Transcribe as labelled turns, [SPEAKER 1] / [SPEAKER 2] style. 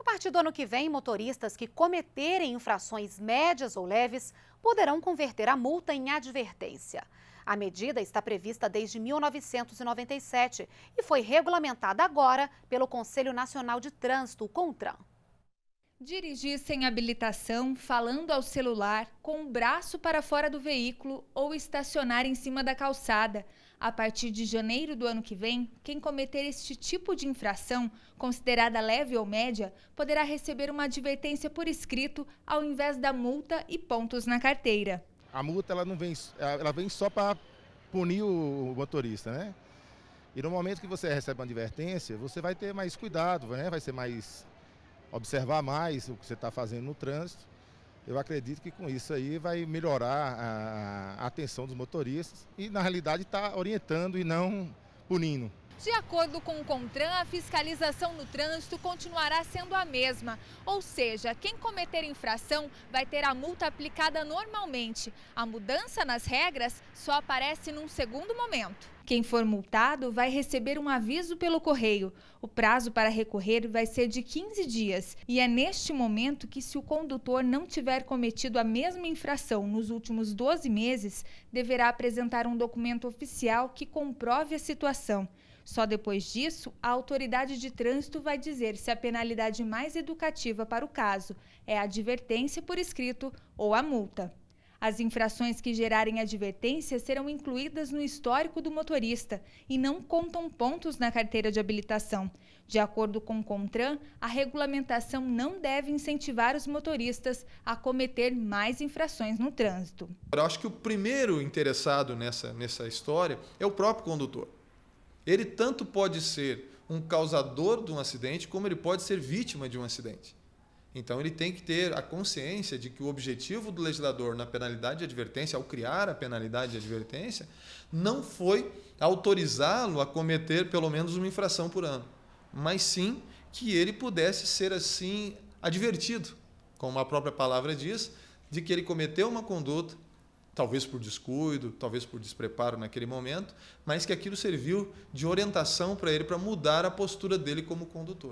[SPEAKER 1] A partir do ano que vem, motoristas que cometerem infrações médias ou leves poderão converter a multa em advertência. A medida está prevista desde 1997 e foi regulamentada agora pelo Conselho Nacional de Trânsito, o CONTRAN. Dirigir sem habilitação, falando ao celular, com o braço para fora do veículo ou estacionar em cima da calçada. A partir de janeiro do ano que vem, quem cometer este tipo de infração, considerada leve ou média, poderá receber uma advertência por escrito ao invés da multa e pontos na carteira.
[SPEAKER 2] A multa ela não vem, ela vem só para punir o motorista, né? E no momento que você recebe uma advertência, você vai ter mais cuidado, né? vai ser mais observar mais o que você está fazendo no trânsito. Eu acredito que com isso aí vai melhorar a atenção dos motoristas e, na realidade, está orientando e não punindo.
[SPEAKER 1] De acordo com o CONTRAN, a fiscalização no trânsito continuará sendo a mesma, ou seja, quem cometer infração vai ter a multa aplicada normalmente. A mudança nas regras só aparece num segundo momento. Quem for multado vai receber um aviso pelo correio. O prazo para recorrer vai ser de 15 dias e é neste momento que, se o condutor não tiver cometido a mesma infração nos últimos 12 meses, deverá apresentar um documento oficial que comprove a situação. Só depois disso, a autoridade de trânsito vai dizer se a penalidade mais educativa para o caso é a advertência por escrito ou a multa. As infrações que gerarem advertência serão incluídas no histórico do motorista e não contam pontos na carteira de habilitação. De acordo com o Contran, a regulamentação não deve incentivar os motoristas a cometer mais infrações no trânsito.
[SPEAKER 3] Eu acho que o primeiro interessado nessa, nessa história é o próprio condutor. Ele tanto pode ser um causador de um acidente, como ele pode ser vítima de um acidente. Então ele tem que ter a consciência de que o objetivo do legislador na penalidade de advertência, ao criar a penalidade de advertência, não foi autorizá-lo a cometer pelo menos uma infração por ano, mas sim que ele pudesse ser assim advertido, como a própria palavra diz, de que ele cometeu uma conduta, talvez por descuido, talvez por despreparo naquele momento, mas que aquilo serviu de orientação para ele para mudar a postura dele como condutor.